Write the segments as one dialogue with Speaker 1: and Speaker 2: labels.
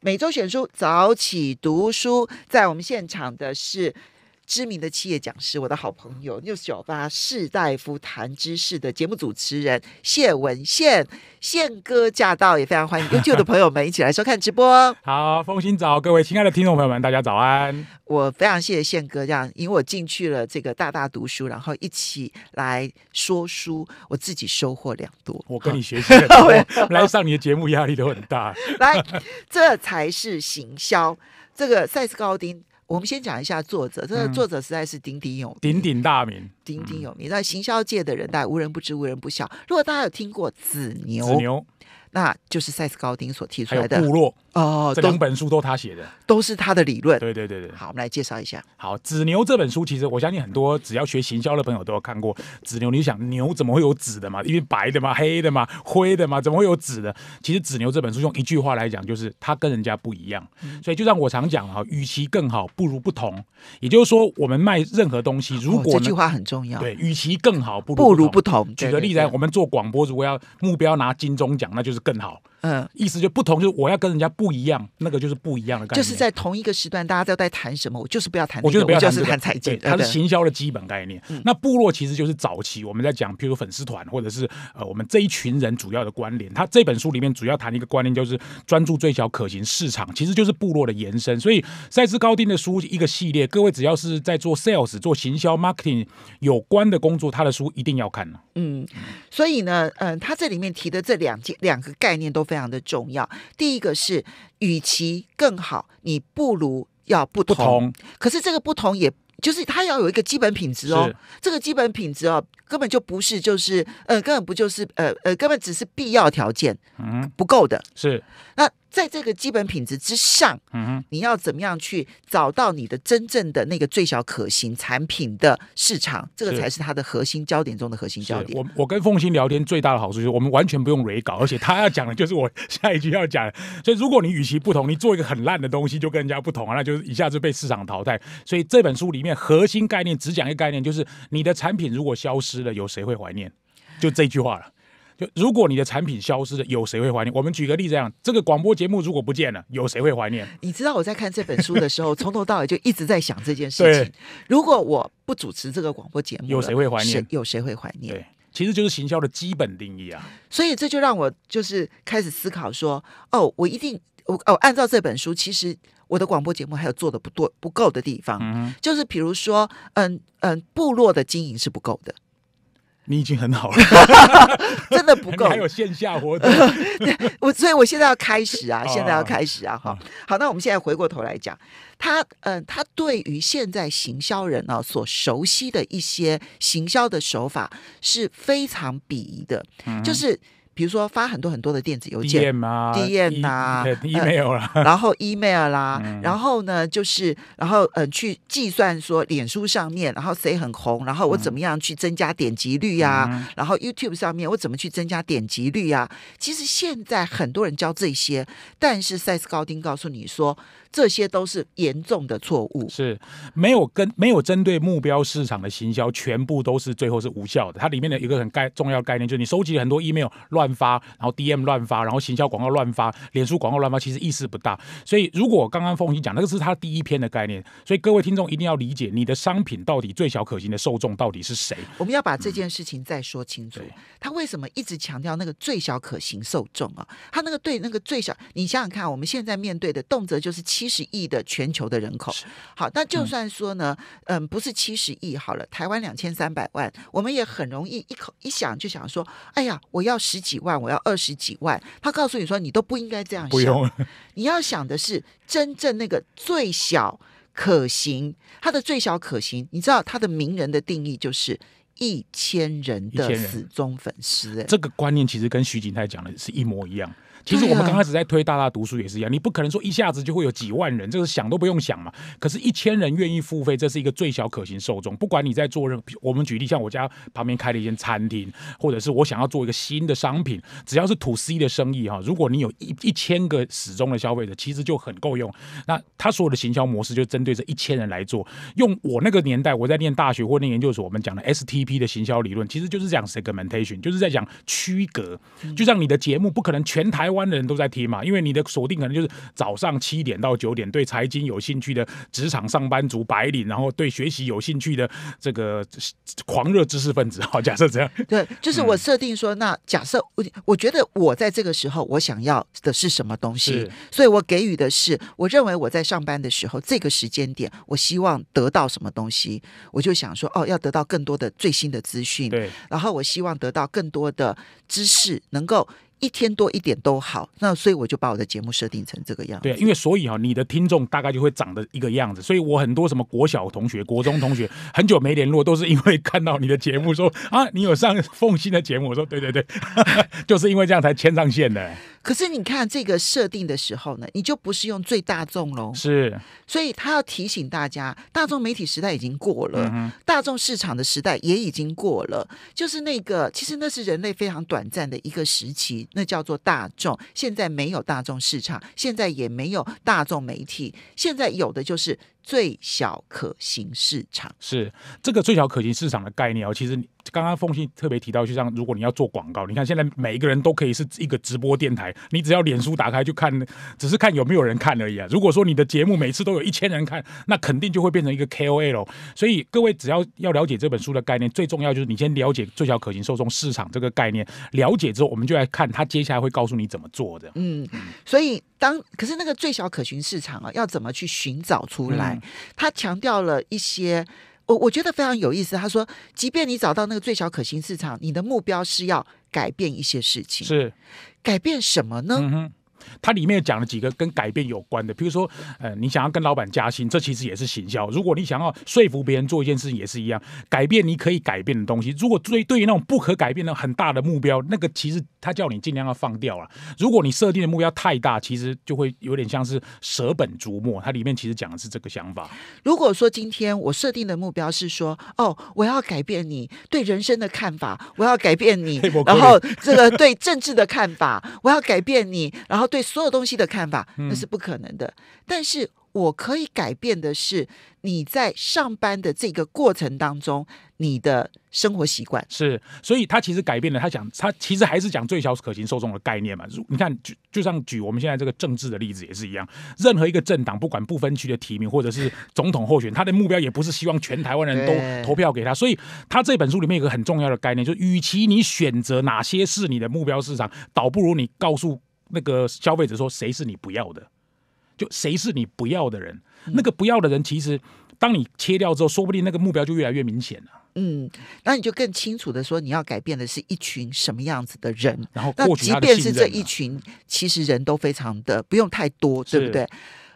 Speaker 1: 每周选书，早起读书，在我们现场的是。知名的企业讲师，我的好朋友六九八士大夫谈知识的节目主持人谢文宪，宪哥驾到，也非常欢迎优秀的
Speaker 2: 朋友们一起来收看直播。好，风心早，各位亲爱的听众朋友们，大家早安。
Speaker 1: 我非常谢谢宪哥这样引我进去了这个大大读书，然后一起来说书，我自己收获良多。我跟你学习，来
Speaker 2: 上你的节目压力都很大。来，
Speaker 1: 这才是行销。这个塞斯高丁。我们先讲一下作者，这个作者实在是鼎鼎有名，
Speaker 2: 鼎鼎大名，
Speaker 1: 鼎鼎有名，在行销界的人大无人不知，无人不晓。如果大家有听过“
Speaker 2: 子牛”，子牛，那
Speaker 1: 就是塞斯高丁所提出来的。部落，
Speaker 2: 哦，这两本书都他写的，都是他的理论。对对对对，好，我们来介绍一下。好，紫牛这本书，其实我相信很多只要学行销的朋友都有看过。紫牛，你想牛怎么会有紫的嘛？因为白的嘛、黑的嘛、灰的嘛，怎么会有紫的？其实紫牛这本书用一句话来讲，就是他跟人家不一样。所以就让我常讲哈，与其更好，不如不同。也就是说，我们卖任何东西，如果这句话
Speaker 1: 很重要，对，与
Speaker 2: 其更好，不如不同。举个例子，我们做广播，如果要目标拿金钟奖，那就是更好。嗯，意思就不同，就是我要跟人家不一样，那个就是不一样的概念。就是在
Speaker 1: 同一个时段，大家都在谈什么，我就是不要谈。我觉得不要就是谈财经，它是行
Speaker 2: 销的基本概念。那部落其实就是早期我们在讲，譬如粉丝团，或者是呃，我们这一群人主要的关联。他这本书里面主要谈一个观念，就是专注最小可行市场，其实就是部落的延伸。所以塞斯高丁的书一个系列，各位只要是在做 sales、做行销、marketing 有关的工作，他的书一定要看呢。
Speaker 1: 嗯，所以呢，嗯，他这里面提的这两件两个概念都。非常的重要。第一个是，与其更好，你不如要不同。可是这个不同，也就是它要有一个基本品质哦。这个基本品质哦，根本就不是，就是，呃，根本不就是，呃呃，根本只是必要条件，嗯，不够的。是，那。在这个基本品质之上，嗯哼，你要怎么样去找到你的真正的那个最小可行产品的市场？这个才是它的核心焦点
Speaker 2: 中的核心焦点。我我跟凤欣聊天最大的好处就是，我们完全不用雷稿，而且他要讲的就是我 下一句要讲。所以，如果你与其不同，你做一个很烂的东西，就跟人家不同啊，那就是一下子被市场淘汰。所以这本书里面核心概念只讲一个概念，就是你的产品如果消失了，有谁会怀念？就这句话了。就如果你的产品消失了，有谁会怀念？我们举个例子，讲这个广播节目如果不见了，有谁会怀念？
Speaker 1: 你知道我在看这本书的时候，从头到尾就一直在想这件事情。如果我不主持这个广播节目，有谁会怀念？有谁会怀念？对，其实就是行销的基本定义啊。所以这就让我就是开始思考说，哦，我一定我哦，按照这本书，其实我的广播节目还有做的不多不够的地方，就是比如说，嗯嗯，部落的经营是不够的。
Speaker 2: 你已经很好了，真的不够。还有线下活动，
Speaker 1: 我所以，我现在要开始啊！现在要开始啊！哈，好，那我们现在回过头来讲，他，嗯，他对于现在行销人啊所熟悉的一些行销的手法是非常鄙夷的，就是。比如说发很多很多的电子邮件啊，DM 啊，然后 Email 啦，然后呢就是，然后嗯去计算说脸书上面，然后谁很红，然后我怎么样去增加点击率呀？然后 YouTube 上面我怎么去增加点击率呀？其实现在很多人教这些，但是赛斯高丁告诉你说。这些都是严重的错
Speaker 2: 误，是没有跟没有针对目标市场的行销，全部都是最后是无效的。它里面的一个很概重要概念，就是你收集了很多 email 乱发，然后 DM 乱发，然后行销广告乱发，脸书广告乱发，其实意思不大。所以如果刚刚凤琴讲那个是他第一篇的概念，所以各位听众一定要理解你的商品到底最小可行的受众到底是谁。我
Speaker 1: 们要把这件事情再说清楚。他为什么一直强调那个最小可行受众啊？他那个对那个最小，你想想看，我们现在面对的动辄就是。七十亿的全球的人口，好，那就算说呢，嗯，不是七十亿好了，台湾两千三百万，我们也很容易一口一想就想说，哎呀，我要十几万，我要二十几万。他告诉你说，你都不应该这样想，你要想的是真正那个最小可行，它的最小可行，你知道它的名人的定义就是一千
Speaker 2: 人的死忠粉丝，这个观念其实跟徐景泰讲的是一模一样。其实我们刚开始在推大大读书也是一样，你不可能说一下子就会有几万人，这是想都不用想嘛。可是，一千人愿意付费，这是一个最小可行受众。不管你在做任，我们举例，像我家旁边开了一间餐厅，或者是我想要做一个新的商品，只要是土 C 的生意哈，如果你有一一千个始终的消费者，其实就很够用。那他所有的行销模式就针对这一千人来做。用我那个年代，我在念大学或念研究所，我们讲的 STP 的行销理论，其实就是讲 segmentation，就是在讲区隔。就像你的节目，不可能全台湾。关的人都在听嘛，因为你的锁定可能就是早上七点到九点，对财经有兴趣的职场上班族白领，然后对学习有兴趣的这个狂热知识分子。好，假设这样，
Speaker 1: 对，就是我设定说，那假设我觉得我在这个时候我想要的是什么东西，所以我给予的是我认为我在上班的时候这个时间点，我希望得到什么东西，我就想说哦，要得到更多的最新的资讯，对，然后我希望得到更多的知识，能够。一天多一点都好，那
Speaker 2: 所以我就把我的节目设定成这个样。对，因为所以哈，你的听众大概就会长得一个样子。所以我很多什么国小同学、国中同学，很久没联络，都是因为看到你的节目，说啊，你有上奉信的节目，我说对对对，就是因为这样才牵上线的。
Speaker 1: 可是你看这个设定的时候呢，你就不是用最大众喽。是，所以他要提醒大家，大众媒体时代已经过了，大众市场的时代也已经过了，就是那个，其实那是人类非常短暂的一个时期，那叫做大众，现在没有大众市场，现在也没有大众媒体，现在有的就是。最
Speaker 2: 小可行市场是这个最小可行市场的概念哦。其实你刚刚凤信特别提到，就像如果你要做广告，你看现在每一个人都可以是一个直播电台，你只要脸书打开就看，只是看有没有人看而已啊。如果说你的节目每次都有一千人看，那肯定就会变成一个 KOL。所以各位只要要了解这本书的概念，最重要就是你先了解最小可行受众市场这个概念。了解之后，我们就来看他接下来会告诉你怎么做的。嗯，
Speaker 1: 所以当可是那个最小可行市场啊，要怎么去寻找出来？他强调了一些，我我觉得非常有意思。他说，即便你找到那个最小可行
Speaker 2: 市场，你的目标是要改变一些事情，是改变什么呢？它里面讲了几个跟改变有关的，比如说，呃，你想要跟老板加薪，这其实也是行销；如果你想要说服别人做一件事情，也是一样，改变你可以改变的东西。如果对对于那种不可改变的很大的目标，那个其实他叫你尽量要放掉了。如果你设定的目标太大，其实就会有点像是舍本逐末。它里面其实讲的是这个想法。如果说今天我设定的目标是说，哦，我要改变你对人生的看
Speaker 1: 法，我要改变你，然后这个对政治的看法，我要改变你，然后对。对所有东西的看法，那是不可能的。但是我可以改变的是，
Speaker 2: 你在上班的这个过程当中，你的生活习惯是。所以他其实改变了。他讲，他其实还是讲最小可行受众的概念嘛？如你看，就就像举我们现在这个政治的例子也是一样。任何一个政党，不管不分区的提名或者是总统候选，他的目标也不是希望全台湾人都投票给他。所以，他这本书里面一个很重要的概念，就是与其你选择哪些是你的目标市场，倒不如你告诉。那个消费者说：“谁是你不要的？就谁是你不要的人？那个不要的人，其实当你切掉之后，说不定那个目标就越来越明显了。嗯，那你就更清楚
Speaker 1: 的说，你要改变的是一群什么样子的人？然后，那即便是这一群，其实人都非常的不用太多，对不对？”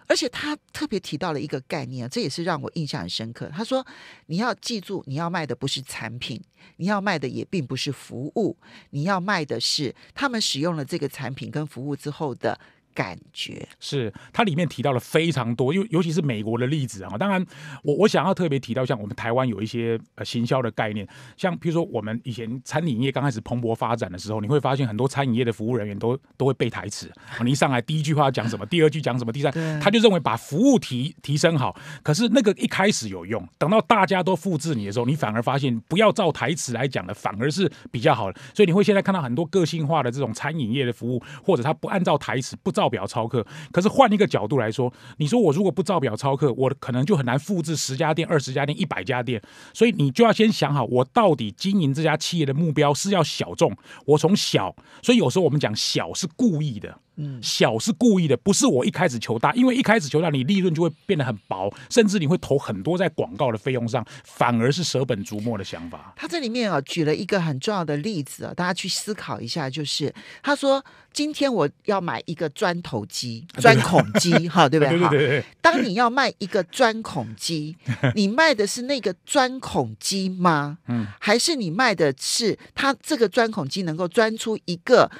Speaker 1: 而且他特别提到了一个概念，这也是让我印象很深刻。他说：“你要记住，你要卖的不是产品，你要卖的也并不是服务，你要卖的是他们使用了这个产品跟服务之后
Speaker 2: 的。”感觉是它里面提到了非常多，尤尤其是美国的例子啊。当然，我我想要特别提到，像我们台湾有一些呃行销的概念，像比如说我们以前餐饮业刚开始蓬勃发展的时候，你会发现很多餐饮业的服务人员都都会背台词。你一上来第一句话讲什么，第二句讲什么，第三，他就认为把服务提提升好。可是那个一开始有用，等到大家都复制你的时候，你反而发现不要照台词来讲的，反而是比较好的。所以你会现在看到很多个性化的这种餐饮业的服务，或者他不按照台词，不照。照表超课，可是换一个角度来说，你说我如果不照表超课，我可能就很难复制十家店、二十家店、一百家店。所以你就要先想好，我到底经营这家企业的目标是要小众。我从小，所以有时候我们讲小是故意的。嗯，小是故意的，不是我一开始求大，因为一开始求大，你利润就会变得很薄，甚至你会投很多在广告的费用上，反而是舍本逐末的想法。
Speaker 1: 他这里面啊，举了一个很重要的例子啊，大家去思考一下，就是他说，今天我要买一个钻头机、钻孔机，哈，对不 对？对对对。当你要卖一个钻孔机，你卖的是那个钻孔机吗？嗯，还是你卖的是它这个钻孔机能够钻出一个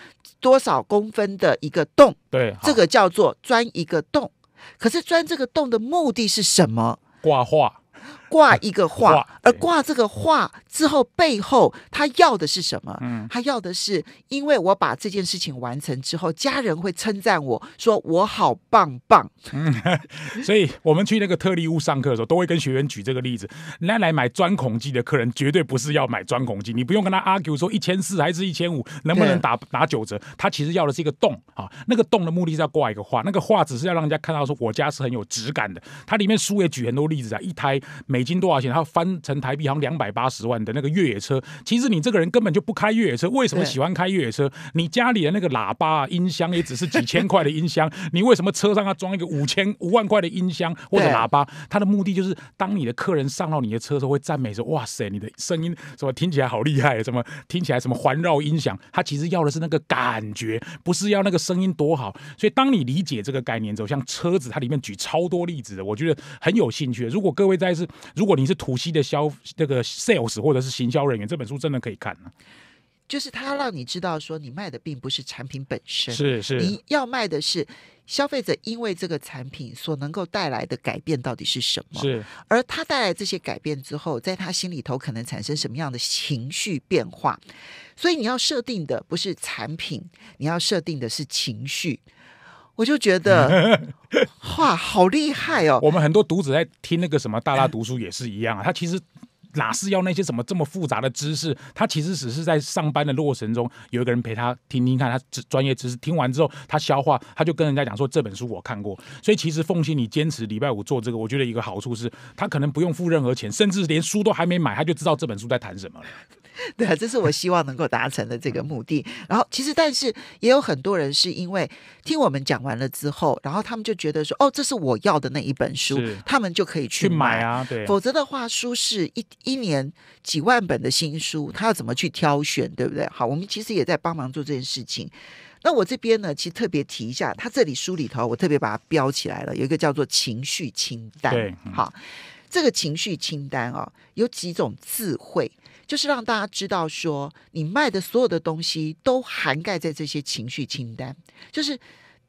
Speaker 1: 多少公分的一个？洞，对，这个叫做钻一个洞，可是钻这个洞的目的是什么？挂画。挂一个画，而挂这个画之后，背后他要的是什么？嗯，他要的是，因为我把这件事情完成之后，家人会称
Speaker 2: 赞我说我好棒棒。嗯，所以我们去那个特例屋上课的时候，都会跟学员举这个例子。那来买钻孔机的客人，绝对不是要买钻孔机，你不用跟他阿 Q 说一千四还是一千五，能不能打打九折？他其实要的是一个洞啊，那个洞的目的是要挂一个画，那个画只是要让人家看到说我家是很有质感的。它里面书也举很多例子啊，一胎每。一斤多少钱？他翻成台币好像两百八十万的那个越野车。其实你这个人根本就不开越野车，为什么喜欢开越野车？你家里的那个喇叭、啊、音箱也只是几千块的音箱，你为什么车上要装一个五千、五万块的音箱或者喇叭？他的目的就是当你的客人上到你的车时候，会赞美说：“哇塞，你的声音什么听起来好厉害，什么听起来什么环绕音响。”他其实要的是那个感觉，不是要那个声音多好。所以当你理解这个概念之后，像车子，它里面举超多例子的，我觉得很有兴趣。如果各位在是。如果你是土系的销那个 sales 或者是行销人员，这本书真的可以看啊。
Speaker 1: 就是他让你知道，说你卖的并不是产品本身，是是，你要卖的是消费者因为这个产品所能够带来的改变到底是什么？是，而他带来这些改变之后，在他心里头可能产生什么样的情绪变化？所以你要设定的不是产品，你要设定的是情绪。
Speaker 2: 我就觉得 哇，好厉害哦！我们很多读者在听那个什么“大大读书”也是一样，啊，他其实哪是要那些什么这么复杂的知识，他其实只是在上班的过程中有一个人陪他听听看，他专业知识听完之后，他消化，他就跟人家讲说这本书我看过，所以其实奉行你坚持礼拜五做这个，我觉得一个好处是他可能不用付任何钱，甚至连书都还没买，他就知道这本书在谈什么了。
Speaker 1: 对，这是我希望能够达成的这个目的。然后，其实但是也有很多人是因为听我们讲完了之后，然后他们就觉得说：“哦，这是我要的那一本书，他们就可以去买啊。”对，否则的话，书是一一年几万本的新书，他要怎么去挑选，对不对？好，我们其实也在帮忙做这件事情。那我这边呢，其实特别提一下，他这里书里头，我特别把它标起来了，有一个叫做情绪清单。对，好，这个情绪清单哦，有几种智慧。就是让大家知道，说你卖的所有的东西都涵盖在这些情绪清单。就是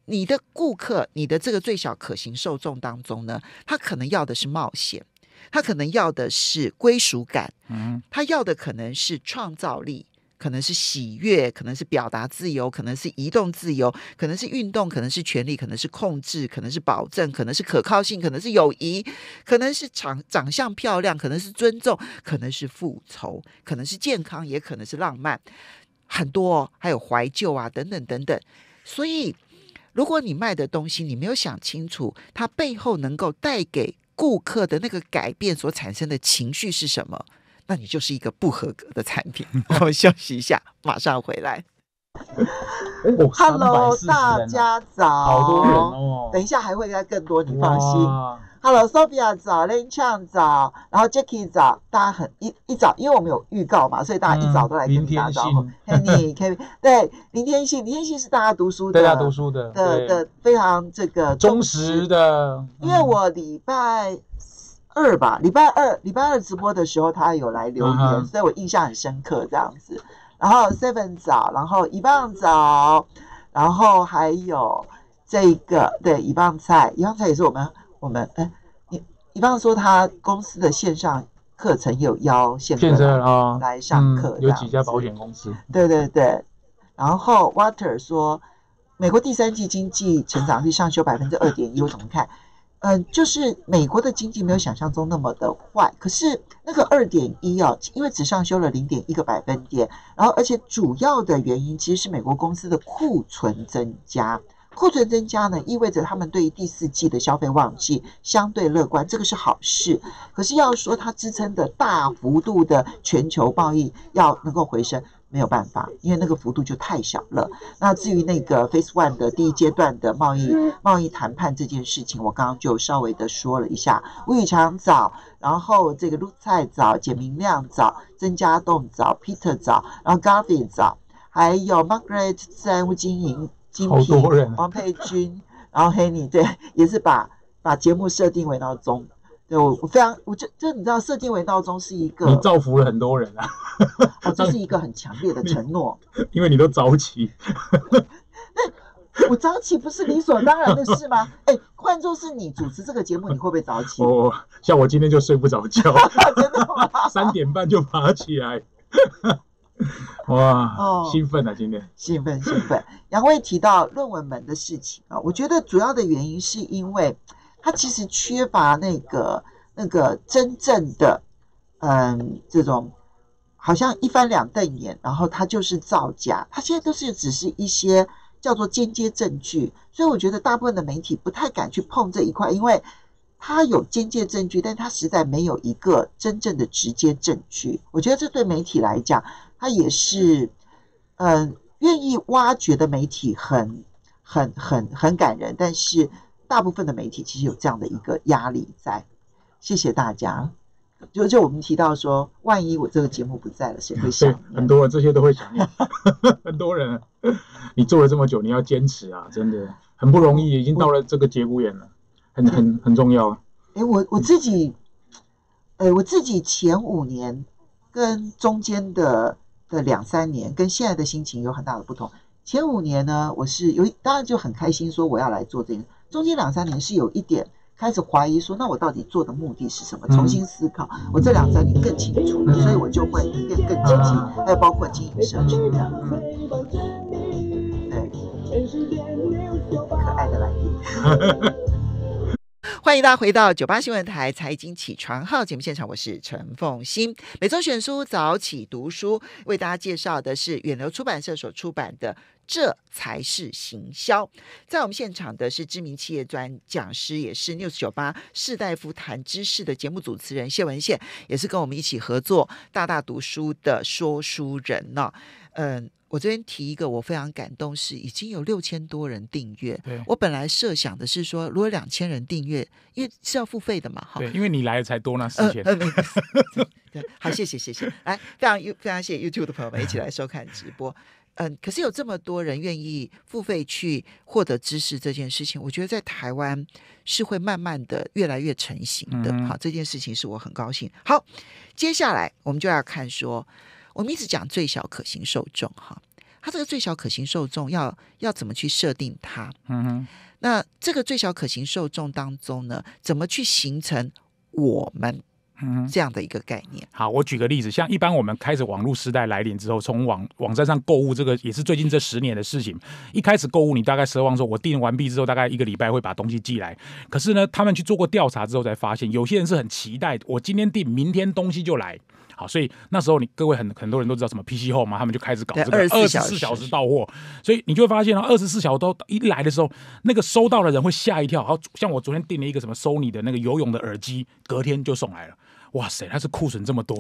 Speaker 1: 你的顾客，你的这个最小可行受众当中呢，他可能要的是冒险，他可能要的是归属感，嗯，他要的可能是创造力。可能是喜悦，可能是表达自由，可能是移动自由，可能是运动，可能是权利，可能是控制，可能是保证，可能是可靠性，可能是友谊，可能是长长相漂亮，可能是尊重，可能是复仇，可能是健康，也可能是浪漫，很多，还有怀旧啊，等等等等。所以，如果你卖的东西，你没有想清楚它背后能够带给顾客的那个改变所产生的情绪是什么？那你就是一个不合格的产品。我们休息一下，马上回来。Hello，大家早，好多，等一下还会再更多，你放心。Hello，Sophia 早，Lin Chang 早，然后 j a c k i e 早，大家很一一早，因为我们有预告嘛，所以大家一早都来跟大家招呼。Henny 可以，对林天信，林 天信是大家读书，大家读书的的非常这个忠实的，因为我礼拜。二吧，礼拜二，礼拜二直播的时候，他有来留言，所以我印象很深刻，这样子。然后 Seven 早，然后一棒早，然后还有这个，对，一棒菜，一棒菜也是我们，我们，哎，一，一棒说他公司的线上课程有邀线上来上课，有几家保险公司？对对对。然后 Water 说，美国第三季经济成长率上修百分之二点一，我怎么看？嗯，就是美国的经济没有想象中那么的坏，可是那个二点一啊，因为只上修了零点一个百分点，然后而且主要的原因其实是美国公司的库存增加，库存增加呢意味着他们对于第四季的消费旺季相对乐观，这个是好事。可是要说它支撑的大幅度的全球贸易要能够回升。没有办法，因为那个幅度就太小了。那至于那个 Face One 的第一阶段的贸易贸易谈判这件事情，我刚刚就稍微的说了一下。宇强早，然后这个陆菜早，简明亮早，曾家栋早，Peter 早，然后 Garvey 早，还有 Margaret 自然物经营精品，王佩君，然后 h e n n y 对，也是把把节目设定为闹钟。对我，我非常，我这这你知道，设定为闹钟是一个，你造
Speaker 2: 福了很多人啊，
Speaker 1: 我这是一个很强烈的承
Speaker 2: 诺，因为你都早起，
Speaker 1: 那我早起不是理所当然的事吗？哎，换作是你主持这个节目，你会不会早起？哦，像我今
Speaker 2: 天就睡不着觉，真的，三点半就爬起来，哇，兴奋啊，今天兴奋兴奋。
Speaker 1: 杨威提到论文门的事情啊，我觉得主要的原因是因为。他其实缺乏那个那个真正的，嗯，这种好像一翻两瞪眼，然后他就是造假。他现在都是只是一些叫做间接证据，所以我觉得大部分的媒体不太敢去碰这一块，因为他有间接证据，但他实在没有一个真正的直接证据。我觉得这对媒体来讲，他也是嗯，愿意挖掘的媒体很很很很感人，但是。大部分的媒体其实有这样的一个压力在。谢谢大家。就就我们提到说，万一我这个节目不在了，谁会想？
Speaker 2: 很多这些都会想。很多人，你做了这么久，你要坚持啊，真的很不容易，已经到了这个节骨眼了，很很很重要。
Speaker 1: 哎，我我自己，哎，我自己前五年跟中间的的两三年跟现在的心情有很大的不同。前五年呢，我是有，当然就很开心，说我要来做这个。中间两三年是有一点开始怀疑，说那我到底做的目的是什么？重新思考，我这两年更清楚，所以我就会变更积极，还有包括经营什么之类的。嗯，
Speaker 2: 可爱的来宾。
Speaker 1: 欢迎大家回到九八新闻台财经起床号节目现场，我是陈凤欣。每周选书早起读书，为大家介绍的是远流出版社所出版的《这才是行销》。在我们现场的是知名企业专讲师，也是 News 九八士大夫谈知识的节目主持人谢文宪，也是跟我们一起合作大大读书的说书人呢。嗯。我这边提一个，我非常感动，是已经有六千多人订阅。对，我本来设想的是说，如果两千人订阅，因为是要付费的嘛，哈。对，因为你
Speaker 2: 来的才多那四千。对，
Speaker 1: 好，谢谢，谢谢，来，非常、非常谢谢 YouTube 的朋友们一起来收看直播。嗯，可是有这么多人愿意付费去获得知识这件事情，我觉得在台湾是会慢慢的越来越成型的。好，这件事情是我很高兴。好，接下来我们就要看说。我们一直讲最小可行受众，哈，它这个最小可行受众要要怎么去设定它？嗯哼，那这个最小可行受众当中呢，怎么去形成我
Speaker 2: 们嗯，这样的一个概念？好，我举个例子，像一般我们开始网络时代来临之后，从网网站上购物，这个也是最近这十年的事情。一开始购物，你大概奢望说，我订完毕之后，大概一个礼拜会把东西寄来。可是呢，他们去做过调查之后，才发现有些人是很期待，我今天订，明天东西就来。所以那时候你各位很很多人都知道什么 PC 后嘛，他们就开始搞这个二十四小时到货，所以你就会发现啊，二十四小时都一来的时候，那个收到的人会吓一跳。好像我昨天订了一个什么 Sony 的那个游泳的耳机，隔天就送来了。哇塞，他是库存这么多，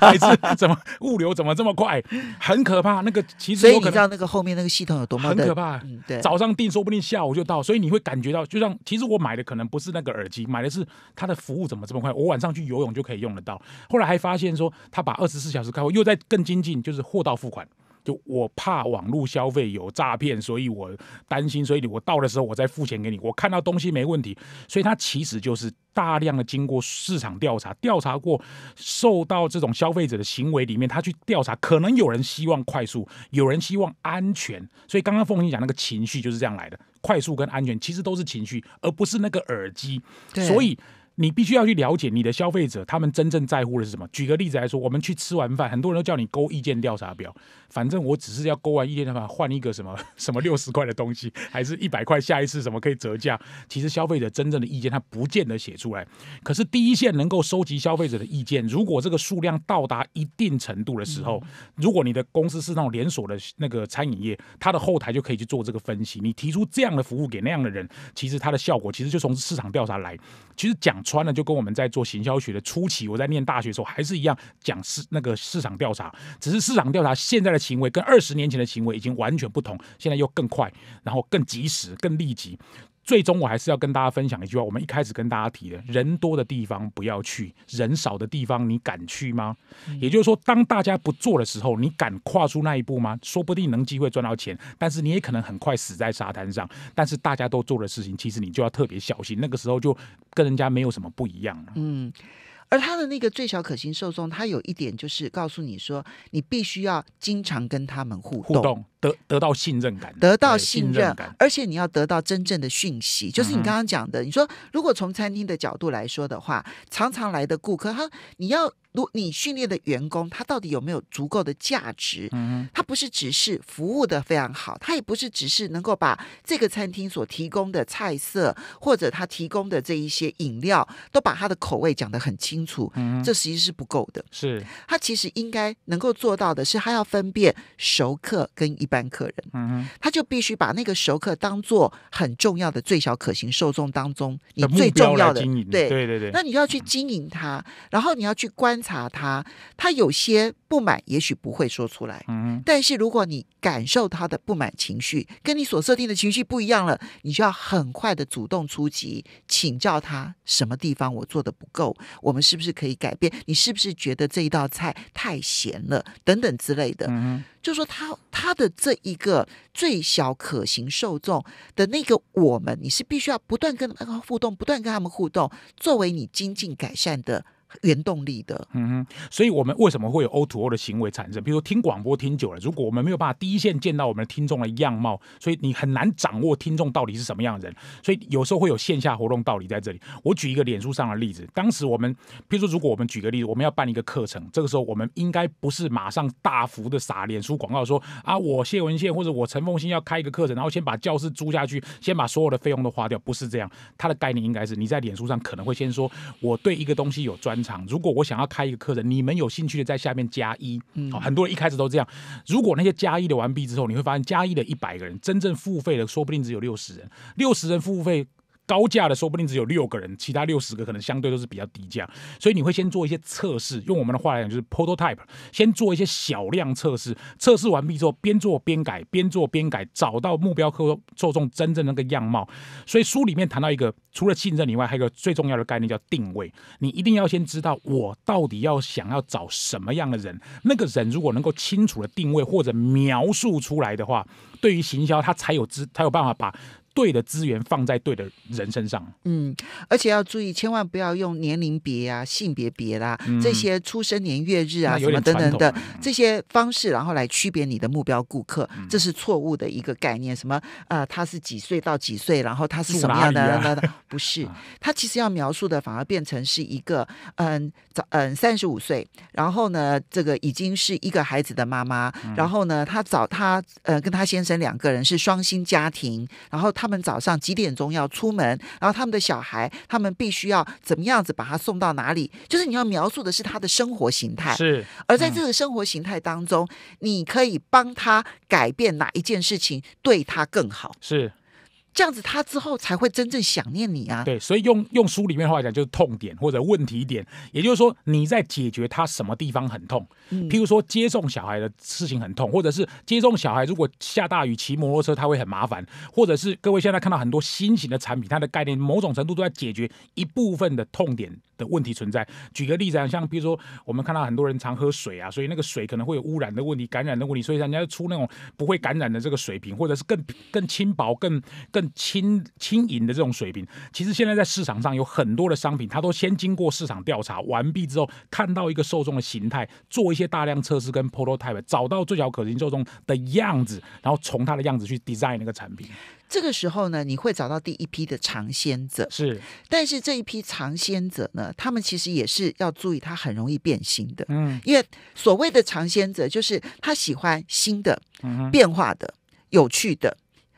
Speaker 2: 还是 怎么物流怎么这么快，很可怕。那个其实所以你知道那个后
Speaker 1: 面那个系统有多么很可怕，早
Speaker 2: 上订说不定下午就到，所以你会感觉到就像其实我买的可能不是那个耳机，买的是它的服务怎么这么快，我晚上去游泳就可以用得到。后来还发现说他把二十四小时开货又在更精进，就是货到付款。就我怕网络消费有诈骗，所以我担心，所以我到的时候我再付钱给你。我看到东西没问题，所以他其实就是大量的经过市场调查，调查过受到这种消费者的行为里面，他去调查，可能有人希望快速，有人希望安全。所以刚刚凤欣讲那个情绪就是这样来的，快速跟安全其实都是情绪，而不是那个耳机。所以。你必须要去了解你的消费者，他们真正在乎的是什么？举个例子来说，我们去吃完饭，很多人都叫你勾意见调查表。反正我只是要勾完意见调查表，换一个什么 什么六十块的东西，还是一百块，下一次什么可以折价。其实消费者真正的意见他不见得写出来，可是第一线能够收集消费者的意见，如果这个数量到达一定程度的时候，如果你的公司是那种连锁的那个餐饮业，它的后台就可以去做这个分析。你提出这样的服务给那样的人，其实它的效果其实就从市场调查来。其实讲。穿了就跟我们在做行销学的初期，我在念大学的时候还是一样讲市那个市场调查，只是市场调查现在的行为跟二十年前的行为已经完全不同，现在又更快，然后更及时、更立即。最终我还是要跟大家分享一句话，我们一开始跟大家提的，人多的地方不要去，人少的地方你敢去吗？也就是说，当大家不做的时候，你敢跨出那一步吗？说不定能机会赚到钱，但是你也可能很快死在沙滩上。但是大家都做的事情，其实你就要特别小心，那个时候就跟人家没有什么不一样了。
Speaker 1: 嗯。而他的那个最小可行受众，他有一点就是告诉你说，你必须要经常跟他们互动，互动
Speaker 2: 得得到信任感，
Speaker 1: 得到信任，感，而且你要得到真正的讯息，就是你刚刚讲的，你说如果从餐厅的角度来说的话，常常来的顾客，他你要。如你训练的员工，他到底有没有足够的价值？嗯，他不是只是服务的非常好，他也不是只是能够把这个餐厅所提供的菜色或者他提供的这一些饮料，都把他的口味讲得很清楚。嗯，这其实是不够的。是，他其实应该能够做到的是，他要分辨熟客跟一般客人。嗯他就必须把那个熟客当做很重要的最小可行受众当中你最重要的。对对对对，那你要去经营他，然后你要去观。察他，他有些不满，也许不会说出来。嗯，但是如果你感受他的不满情绪跟你所设定的情绪不一样了，你就要很快的主动出击，请教他什么地方我做的不够，我们是不是可以改变？你是不是觉得这一道菜太咸了？等等之类的。嗯就说他他的这一个最小可行受众的那个我们，你是必须要不断跟他们互动，不断跟他们互动，作为你精进改善
Speaker 2: 的。原动力的，嗯哼，所以我们为什么会有 O to O 的行为产生？比如听广播听久了，如果我们没有办法第一线见到我们的听众的样貌，所以你很难掌握听众到底是什么样的人，所以有时候会有线下活动道理在这里。我举一个脸书上的例子，当时我们，比如说，如果我们举个例子，我们要办一个课程，这个时候我们应该不是马上大幅的撒脸书广告，说啊，我谢文宪或者我陈凤欣要开一个课程，然后先把教室租下去，先把所有的费用都花掉，不是这样。它的概念应该是你在脸书上可能会先说我对一个东西有专。场，如果我想要开一个课程，你们有兴趣的在下面加一，啊，很多人一开始都这样。如果那些加一的完毕之后，你会发现加一的一百个人，真正付费的说不定只有六十人，六十人付费。高价的说不定只有六个人，其他六十个可能相对都是比较低价，所以你会先做一些测试，用我们的话来讲就是 prototype，先做一些小量测试，测试完毕之后边做边改，边做边改，找到目标客受众真正那个样貌。所以书里面谈到一个，除了信任以外，还有一个最重要的概念叫定位。你一定要先知道我到底要想要找什么样的人，那个人如果能够清楚的定位或者描述出来的话，对于行销他才有知，才有办法把。对的资源放在对的人身上。嗯，
Speaker 1: 而且要注意，千万不要用年龄别啊、性别别啦、这些出生年月日啊什么等等的这些方式，然后来区别你的目标顾客，这是错误的一个概念。什么啊？他是几岁到几岁？然后他是什么样的人 不是，他其实要描述的反而变成是一个嗯找嗯三十五岁，然后呢这个已经是一个孩子的妈妈，然后呢他找他呃跟他先生两个人是双薪家庭，然后他。他们早上几点钟要出门，然后他们的小孩，他们必须要怎么样子把他送到哪里？就是你要描述的是他的生活形态，是。而在这个生活形态当中，你可以帮他改变哪一件事情对他更好？是。这样子，
Speaker 2: 他之后才会真正想念你啊。对，所以用用书里面的话讲，就是痛点或者问题点，也就是说你在解决他什么地方很痛。譬如说接送小孩的事情很痛，或者是接送小孩如果下大雨骑摩托车他会很麻烦，或者是各位现在看到很多新型的产品，它的概念某种程度都在解决一部分的痛点。的问题存在。举个例子啊，像比如说，我们看到很多人常喝水啊，所以那个水可能会有污染的问题、感染的问题，所以人家出那种不会感染的这个水瓶，或者是更更轻薄、更更轻轻盈的这种水瓶。其实现在在市场上有很多的商品，它都先经过市场调查完毕之后，看到一个受众的形态，做一些大量测试跟 prototype，找到最小可行受众的样子，然后从它的样子去 design 那个产品。
Speaker 1: 这个时候呢，你会找到第一批的尝鲜者，是。但是这一批尝鲜者呢，他们其实也是要注意，他很容易变心的。嗯，因为所谓的尝鲜者，就是他喜欢新的、变化的、有趣的，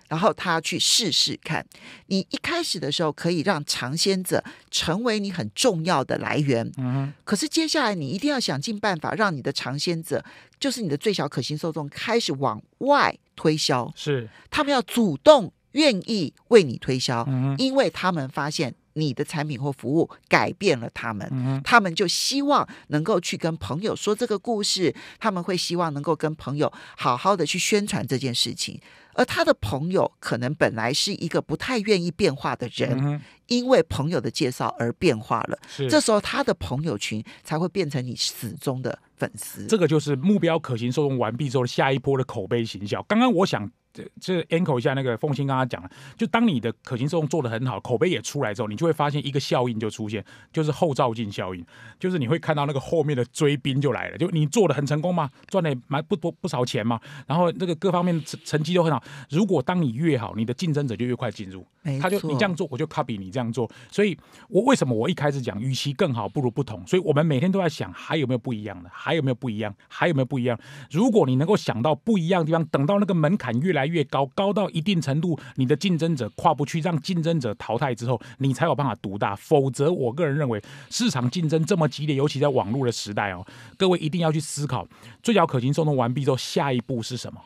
Speaker 1: 然后他去试试看。你一开始的时候可以让尝鲜者成为你很重要的来源。嗯，可是接下来你一定要想尽办法让你的尝鲜者，就是你的最小可行受众，开始往外推销。是，他们要主动。愿意为你推销，因为他们发现你的产品或服务改变了他们，他们就希望能够去跟朋友说这个故事，他们会希望能够跟朋友好好的去宣传这件事情。而他的朋友可能本来是一个不太愿意变化的人，因为朋友的介绍而变化了。这时候他的朋
Speaker 2: 友群才会变成你始终的粉丝。这个就是目标可行，受众完毕之后，下一波的口碑行销。刚刚我想。这这 anchor 一下那个凤仙刚刚讲了，就当你的可行作用做得很好，口碑也出来之后，你就会发现一个效应就出现，就是后照镜效应，就是你会看到那个后面的追兵就来了，就你做的很成功嘛，赚了蛮不多不少钱嘛，然后那个各方面成成绩都很好。如果当你越好，你的竞争者就越快进入，他就你这样做，我就 copy 你这样做。所以我为什么我一开始讲，与其更好，不如不同。所以我们每天都在想，还有没有不一样的？还有没有不一样？还有没有不一样？如果你能够想到不一样的地方，等到那个门槛越来。越高，高到一定程度，你的竞争者跨不去，让竞争者淘汰之后，你才有办法独大。否则，我个人认为市场竞争这么激烈，尤其在网络的时代哦，各位一定要去思考，最小可行送通完毕之后，下一步是什么？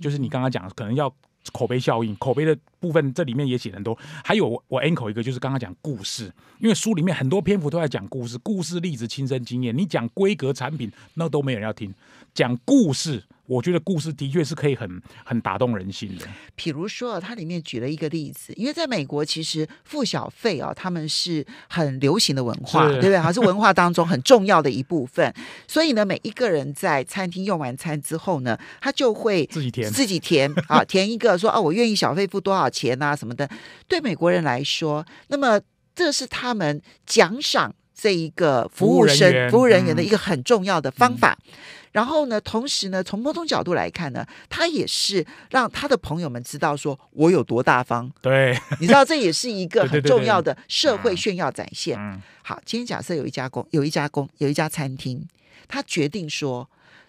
Speaker 2: 就是你刚刚讲，可能要口碑效应，口碑的。部分这里面也写很多，还有我 a n c o 一个就是刚刚讲故事，因为书里面很多篇幅都在讲故事，故事例子亲身经验。你讲规格产品，那都没有人要听。讲故事，我觉得故事的确是可以很很打动人心的。
Speaker 1: 比如说，它里面举了一个例子，因为在美国其实付小费啊，他们是很流行的文化，对不对？还是文化当中很重要的一部分。所以呢，每一个人在餐厅用完餐之后呢，他就会自己填自己填啊，填一个说哦，我愿意小费付多少。钱啊什么的，对美国人来说，那么这是他们奖赏这一个服务生、服务人员的一个很重要的方法。然后呢，同时呢，从某种角度来看呢，他也是让他的朋友们知道说我有多大方。对，你知道这也是一个 很重要的社会炫耀展现。好，今天假设有一家公有一家公有一家餐厅，他决定说，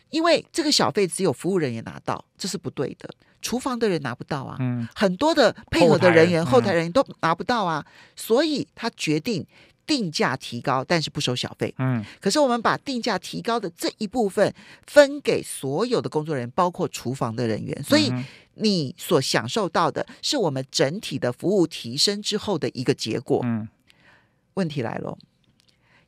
Speaker 1: 因为这个小费只有服务人员拿到，这是不对的。厨房的人拿不到啊，很多的配合的人员、后台人员都拿不到啊，所以他决定定价提高，但是不收小费。嗯，可是我们把定价提高的这一部分分给所有的工作人员，包括厨房的人员，所以你所享受到的是我们整体的服务提升之后的一个结果。嗯，问题来了。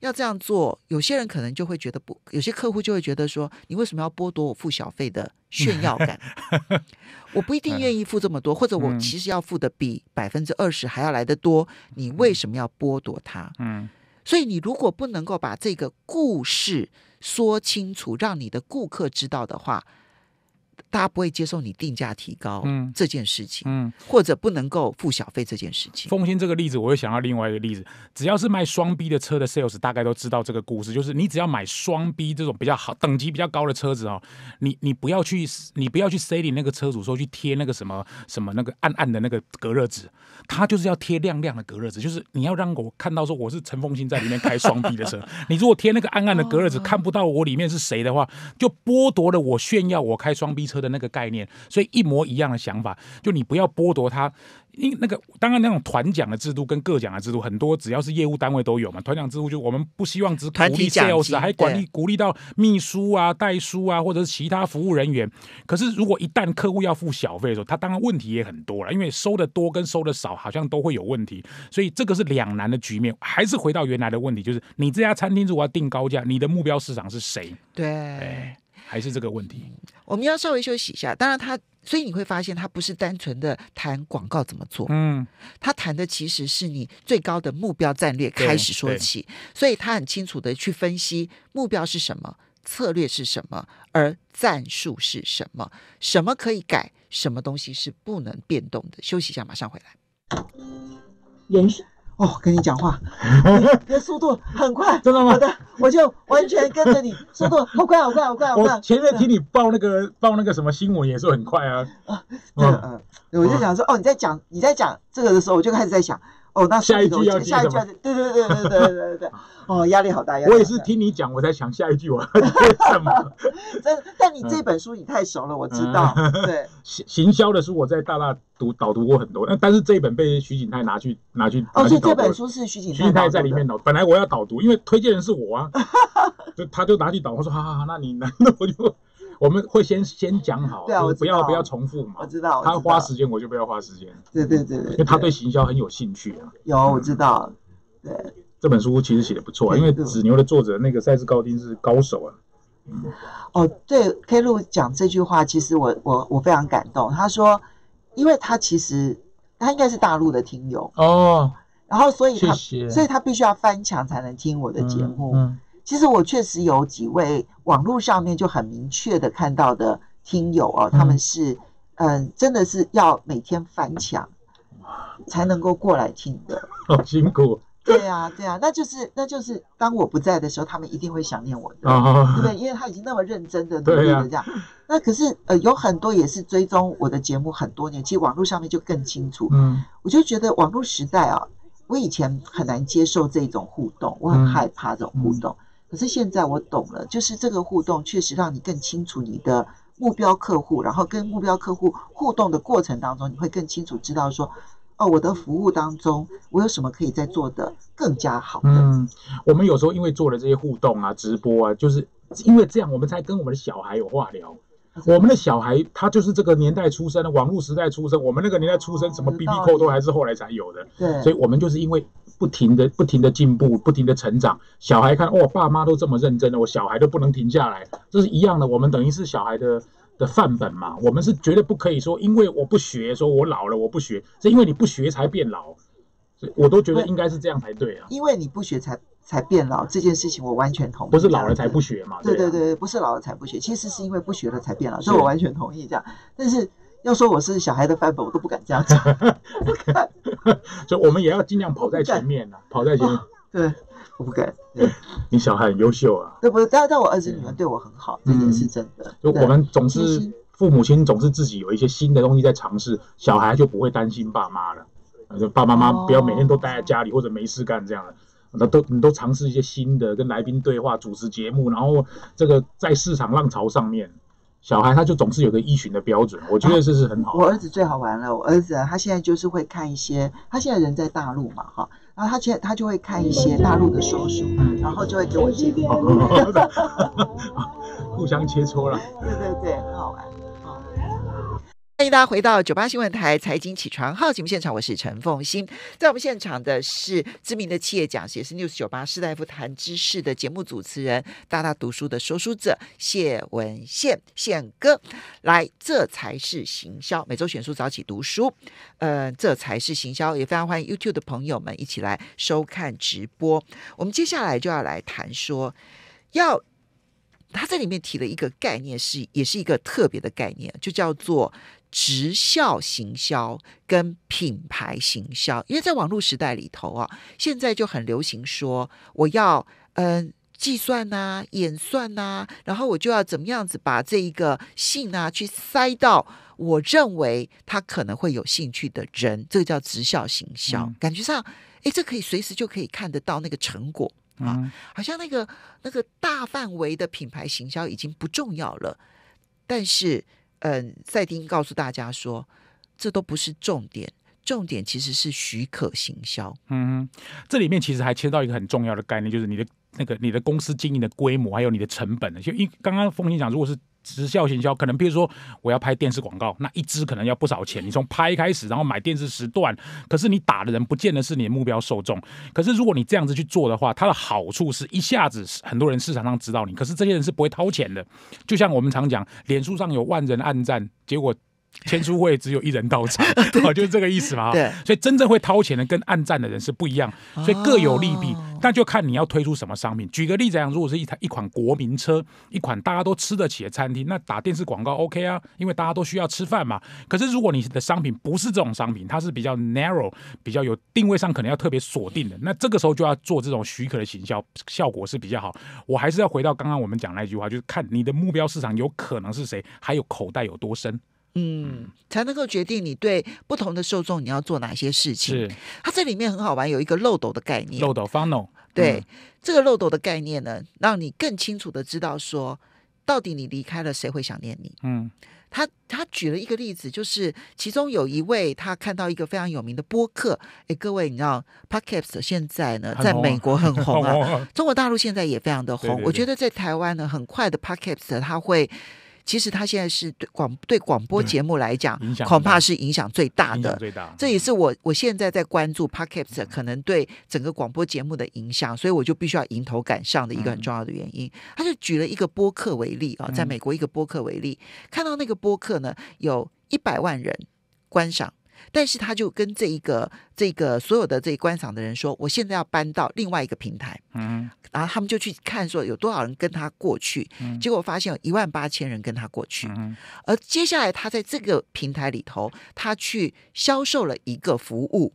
Speaker 1: 要这样做，有些人可能就会觉得不，有些客户就会觉得说，你为什么要剥夺我付小费的炫耀感？我不一定愿意付这么多，或者我其实要付的比百分之二十还要来得多，你为什么要剥夺他？嗯，所以你如果不能够把这个故事说清楚，让你的顾客知道的话。
Speaker 2: 大家不会接受你定价提高这件事情，嗯，或者不能够付小费这件事情。风新这个例子，我又想到另外一个例子。只要是卖双 B 的车的 sales，大概都知道这个故事，就是你只要买双 B 这种比较好、等级比较高的车子哦，你你不要去，你不要去塞你那个车主说去贴那个什么什么那个暗暗的那个隔热纸，他就是要贴亮亮的隔热纸，就是你要让我看到说我是陈凤新在里面开双 B 的车。你如果贴那个暗暗的隔热纸，看不到我里面是谁的话，就剥夺了我炫耀我开双 B 车的。的那个概念，所以一模一样的想法，就你不要剥夺他，因那个当然那种团奖的制度跟各奖的制度很多，只要是业务单位都有嘛。团奖制度就我们不希望只鼓励 sales，还鼓励鼓励到秘书啊、代书啊，或者是其他服务人员。可是如果一旦客户要付小费的时候，他当然问题也很多了，因为收的多跟收的少好像都会有问题，所以这个是两难的局面。还是回到原来的问题，就是你这家餐厅如果要定高价，你的目标市场是谁？
Speaker 1: 对。
Speaker 2: 还是这个问题，
Speaker 1: 我们要稍微休息一下。当然，他所以你会发现，他不是单纯的谈广告怎么做，嗯，他谈的其实是你最高的目标战略开始说起，所以他很清楚的去分析目标是什么，策略是什么，而战术是什么，什么可以改，什么东西是不能变动的。休息一下，马上回来。人生。哦，跟你讲话，你的速度很快，真的吗？好的，我就完全跟着你，速度好快，好快，好快，好快。我前面听你
Speaker 2: 报那个报那个什么新闻也是很快啊，啊，嗯，我就
Speaker 1: 想说，哦，你在讲你在讲这个的时候，我就开始在想。
Speaker 2: 哦，那下一句要写什么？
Speaker 1: 对对对对对对对对，哦，压力好大，压力。我也是听
Speaker 2: 你讲，我才想下一句我要写什么。
Speaker 1: 但 但你这本书你
Speaker 2: 太熟了，我知道。对，行行销的书我在大大读导读过很多，那但是这一本被徐景泰拿去拿去。哦，所以这本书是徐景泰在里面导。本来我要导读，因为推荐人是我啊，就他就拿去导，我说好好好，那你那我就。我们会先先讲好，对啊，不要不要重复嘛。我知道，他花时间我就不要花时间。对对对对，因为他对行销很有兴趣啊。有，我知道。对，这本书其实写的不错因为《子牛》的作者那个赛斯·高丁是高手啊。
Speaker 1: 哦，对，K 路讲这句话，其实我我我非常感动。他说，因为他其实他应该是大陆的听友哦，然后所以他所以他必须要翻墙才能听我的节目。其实我确实有几位网络上面就很明确的看到的听友哦，他们是嗯，真的是要每天翻墙才能够过来听的，
Speaker 2: 好辛苦。
Speaker 1: 对啊，对啊，那就是那就是当我不在的时候，他们一定会想念我的，对不对？因为他已经那么认真的努力了这样。那可是呃，有很多也是追踪我的节目很多年，其实网络上面就更清楚。嗯，我就觉得网络时代啊，我以前很难接受这种互动，我很害怕这种互动。可是现在我懂了，就是这个互动确实让你更清楚你的目标客户，然后跟目标客户互动的过程当中，你会更清楚知道说，哦，我的
Speaker 2: 服务当中我有什么可以再做的更加好。嗯，我们有时候因为做了这些互动啊、直播啊，就是因为这样，我们才跟我们的小孩有话聊。我们的小孩他就是这个年代出生的，网络时代出生，我们那个年代出生什么 B B 扣都还是后来才有的，对，所以我们就是因为不停的、不停的进步、不停的成长，小孩看，哦，爸妈都这么认真了，我小孩都不能停下来，这是一样的。我们等于是小孩的的范本嘛，我们是绝对不可以说，因为我不学，说我老了我不学，是因为你不学才变老，我都觉得应该是这样才对啊，
Speaker 1: 因为你不学才。才变老这件事情，我完全同意。不是老了才不学嘛？对对对，不是老了才不学，其实是因为不学了才变老，所以我完全同意这样。但是要说我是小孩的范本，我都不敢这样讲，不敢。
Speaker 2: 所以我们也要尽量跑在前面呢，跑在前面。对，我不敢。对，你小孩很优秀啊。对，不是，但但我儿子女儿对我很好，这件事是真的。就我们总是父母亲总是自己有一些新的东西在尝试，小孩就不会担心爸妈了，就爸爸妈妈不要每天都待在家里或者没事干这样的，那都你都尝试一些新的，跟来宾对话，主持节目，然后这个在市场浪潮上面，小孩他就总是有个依循的标准，我觉得这是很好。我
Speaker 1: 儿子最好玩了，我儿子他现在就是会看一些，他现在人在大陆嘛，哈，然后他现他就会看一些大陆的时事，然后就会给我讲，哈哈哈
Speaker 2: 哈互相切磋了，
Speaker 1: 对对对，很好玩。欢迎大家回到九八新闻台财经起床号节目现场，我是陈凤欣。在我们现场的是知名的企业讲师，也是 news 九八士大夫谈知识的节目主持人，大大读书的说书者谢文宪宪哥。来，这才是行销。每周选书早起读书，呃，这才是行销。也非常欢迎 YouTube 的朋友们一起来收看直播。我们接下来就要来谈说，要他在里面提了一个概念，是也是一个特别的概念，就叫做。直销行销跟品牌行销，因为在网络时代里头啊，现在就很流行说我要嗯计算呐演算呐，然后我就要怎么样子把这一个信啊去塞到我认为他可能会有兴趣的人，这个叫直效行销。感觉上，哎，这可以随时就可以看得到那个成果啊，好像那个那个大范围的品牌行销已经不重要了，但是。嗯，赛丁告诉大家说，这都不是重点，重点其实是
Speaker 2: 许可行销。嗯，这里面其实还牵到一个很重要的概念，就是你的。那个你的公司经营的规模，还有你的成本呢？就因刚刚峰先讲，如果是直销行销，可能比如说我要拍电视广告，那一支可能要不少钱。你从拍开始，然后买电视时段，可是你打的人不见得是你的目标受众。可是如果你这样子去做的话，它的好处是一下子很多人市场上知道你，可是这些人是不会掏钱的。就像我们常讲，脸书上有万人暗赞，结果。签书会只有一人到场，对就是这个意思嘛。对，所以真正会掏钱的跟暗战的人是不一样，所以各有利弊，那就看你要推出什么商品。举个例子讲，如果是一台一款国民车，一款大家都吃得起的餐厅，那打电视广告 OK 啊，因为大家都需要吃饭嘛。可是如果你的商品不是这种商品，它是比较 narrow，比较有定位上可能要特别锁定的，那这个时候就要做这种许可的行销，效果是比较好。我还是要回到刚刚我们讲那一句话，就是看你的目标市场有可能是谁，还有口袋有多深。
Speaker 1: 嗯，才能够决定你对不同的受众你要做哪些事情。是，它这里面很好玩，有一个漏斗的概念。漏斗 funnel，对这个漏斗的概念呢，让你更清楚的知道说，到底你离开了谁会想念你。嗯，他他举了一个例子，就是其中有一位他看到一个非常有名的播客，哎，各位你知道 p o c a s t 现在呢在美国 很红啊，中国大陆现在也非常的红，我觉得在台湾呢很快的 p o c a s t 他会。其实他现在是对广对广播节目来讲，恐怕是影响最大的。最大，这也是我我现在在关注 Podcast 可能对整个广播节目的影响，所以我就必须要迎头赶上的一个很重要的原因。他就举了一个播客为例啊，在美国一个播客为例，看到那个播客呢有一百万人观赏。但是他就跟这一个、这个所有的这观赏的人说，我现在要搬到另外一个平台，嗯，然后他们就去看说有多少人跟他过去，结果发现有一万八千人跟他过去，而接下来他在这个平台里头，他去销售了一个服务，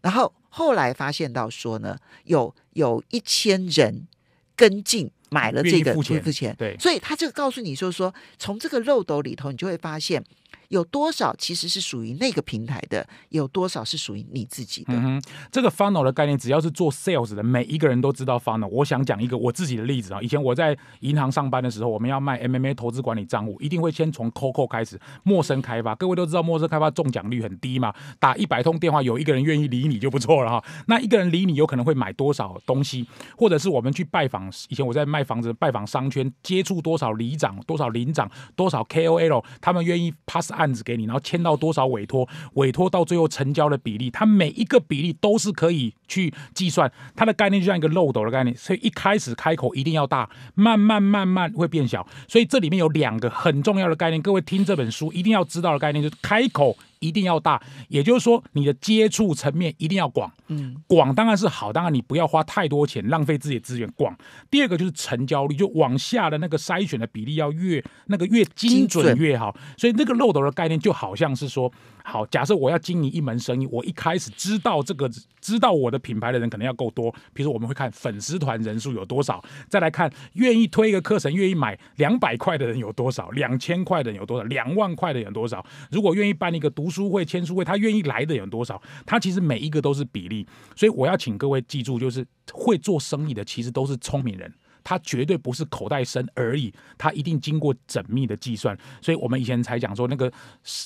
Speaker 1: 然后后来发现到说呢，有有一千人跟进买了这个付钱，对，所以他就告诉你说说，从这个漏斗里头，
Speaker 2: 你就会发现。有多少其实是属于那个平台的，有多少是属于你自己的？嗯这个 funnel 的概念，只要是做 sales 的，每一个人都知道 funnel。我想讲一个我自己的例子啊。以前我在银行上班的时候，我们要卖 MMA 投资管理账户，一定会先从 c o c o 开始，陌生开发。各位都知道陌生开发中奖率很低嘛，打一百通电话，有一个人愿意理你就不错了哈。那一个人理你，有可能会买多少东西？或者是我们去拜访，以前我在卖房子，拜访商圈，接触多少里长、多少邻长、多少 K O L，他们愿意 pass。案子给你，然后签到多少委托，委托到最后成交的比例，它每一个比例都是可以去计算，它的概念就像一个漏斗的概念，所以一开始开口一定要大，慢慢慢慢会变小，所以这里面有两个很重要的概念，各位听这本书一定要知道的概念，就是开口。一定要大，也就是说你的接触层面一定要广，嗯，广当然是好，当然你不要花太多钱浪费自己的资源广。第二个就是成交率，就往下的那个筛选的比例要越那个越精准越好。所以那个漏斗的概念就好像是说。好，假设我要经营一门生意，我一开始知道这个知道我的品牌的人可能要够多。比如说，我们会看粉丝团人数有多少，再来看愿意推一个课程、愿意买两百块的人有多少，两千块的有多少，两万块的有多少。如果愿意办一个读书会、签书会，他愿意来的有多少？他其实每一个都是比例，所以我要请各位记住，就是会做生意的其实都是聪明人。他绝对不是口袋深而已，他一定经过缜密的计算，所以我们以前才讲说那个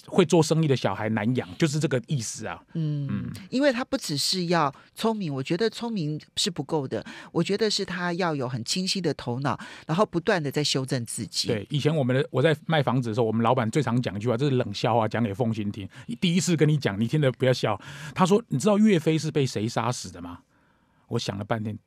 Speaker 2: 会做生意的小孩难养，就是这个意思啊。嗯，因
Speaker 1: 为他不只是要聪明，我觉得聪明是不够的，我觉得是他要有很清晰的头脑，然后不断的在修正
Speaker 2: 自己。对，以前我们的我在卖房子的时候，我们老板最常讲一句话，这是冷笑话，讲给凤心听。第一次跟你讲，你听得不要笑。他说：“你知道岳飞是被谁杀死的吗？”我想了半天。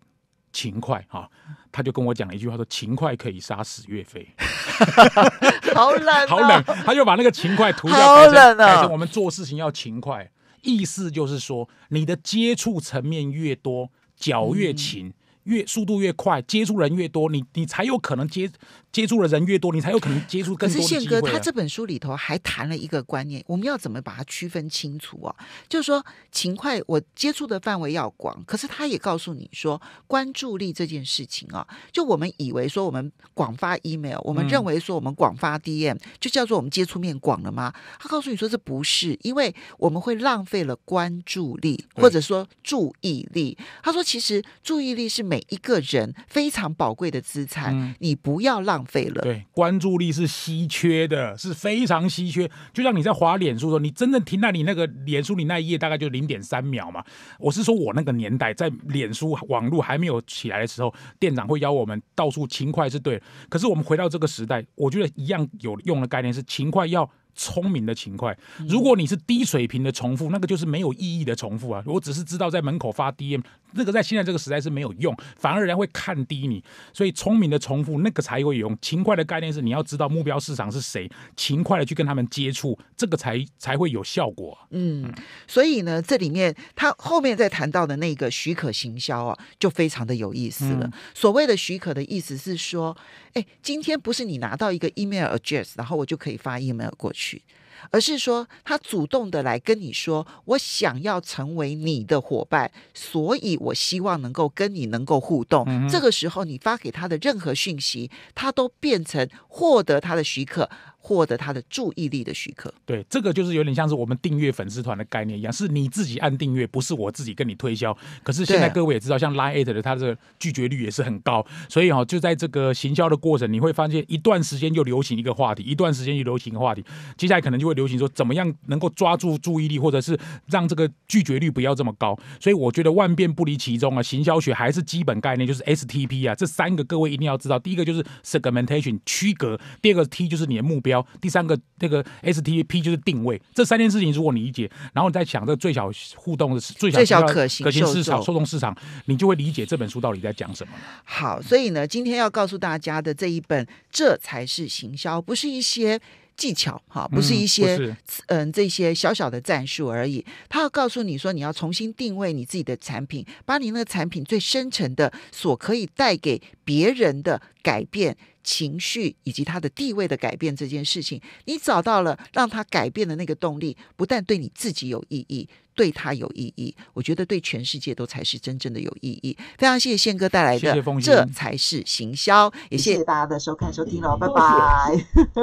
Speaker 2: 勤快哈，他就跟我讲了一句话，说勤快可以杀死岳飞。好冷，好冷，他就把那个勤快涂掉。好懒啊！改成我们做事情要勤快，意思就是说，你的接触层面越多，脚越勤。越速度越快，接触人越多，你你才有可能接接触的人越多，你才有可能接触更多。可是宪哥他这本
Speaker 1: 书里头还谈了一个观念，我们要怎么把它区分清楚啊？就是说勤快，我接触的范围要广，可是他也告诉你说，关注力这件事情啊，就我们以为说我们广发 email，我们认为说我们广发 dm 就叫做我们接触面广了吗？他告诉你说这不是，因为我们会浪费了关注力或者说注意力。他说其实注意力是每一个人非常
Speaker 2: 宝贵的资产，你不要浪费了。对，关注力是稀缺的，是非常稀缺。就像你在滑脸书的时候，你真正停在你那个脸书你那一页，大概就零点三秒嘛。我是说，我那个年代在脸书网络还没有起来的时候，店长会邀我们到处勤快是对。可是我们回到这个时代，我觉得一样有用的概念是勤快要。聪明的勤快，如果你是低水平的重复，那个就是没有意义的重复啊！我只是知道在门口发 DM，那个在现在这个时代是没有用，反而人家会看低你。所以聪明的重复那个才会有用。勤快的概念是你要知道目标市场是谁，勤快的去跟他们接触，这个才才会有效果。
Speaker 1: 嗯，所以呢，这里面他后面再谈到的那个许可行销啊，就非常的有意思了。所谓的许可的意思是说。哎，今天不是你拿到一个 email address，然后我就可以发 email 过去，而是说他主动的来跟你说，我想要成为你的伙伴，所以我希望能够跟你能够互动。这个时候你发给他的任何讯息，他都变成获得他的许可。获得他的
Speaker 2: 注意力的许可，对这个就是有点像是我们订阅粉丝团的概念一样，是你自己按订阅，不是我自己跟你推销。可是现在各位也知道，像 Line Eight 的，它的拒绝率也是很高，所以哈，就在这个行销的过程，你会发现一段时间就流行一个话题，一段时间就流行一个话题，接下来可能就会流行说怎么样能够抓住注意力，或者是让这个拒绝率不要这么高。所以我觉得万变不离其中啊，行销学还是基本概念，就是 STP 啊，这三个各位一定要知道。第一个就是 Segmentation 区隔，第二个 T 就是你的目标。第三个，那个 s t p 就是定位，这三件事情如果你理解，然后你在想这最小互动的最小最小可行市场受众市场，你就会理解这本书到底在讲什么。好，所
Speaker 1: 以呢，今天要告诉大家的这一本，这才是行销，不是一些技巧哈，不是一些嗯这些小小的战术而已。他要告诉你说，你要重新定位你自己的产品，把你那个产品最深层的所可以带给别人的改变。情绪以及他的地位的改变这件事情，你找到了让他改变的那个动力，不但对你自己有意义。对他有意义，我觉得对全世界都才是真正的有意义。非常谢谢宪哥带来的，这才是行销，也谢谢大家的收看收听喽，拜拜。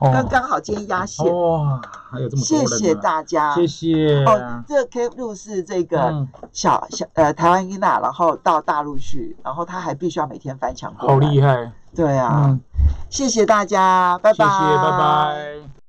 Speaker 1: 刚刚好，今天压线哇，
Speaker 2: 还有这么多、谢谢大家，谢谢。哦，
Speaker 1: 这 K 路是这个小小呃台湾伊娜，然后到大陆去，然后他还必须要每天翻墙过，好厉害。对啊，谢谢大家，拜拜，谢拜拜。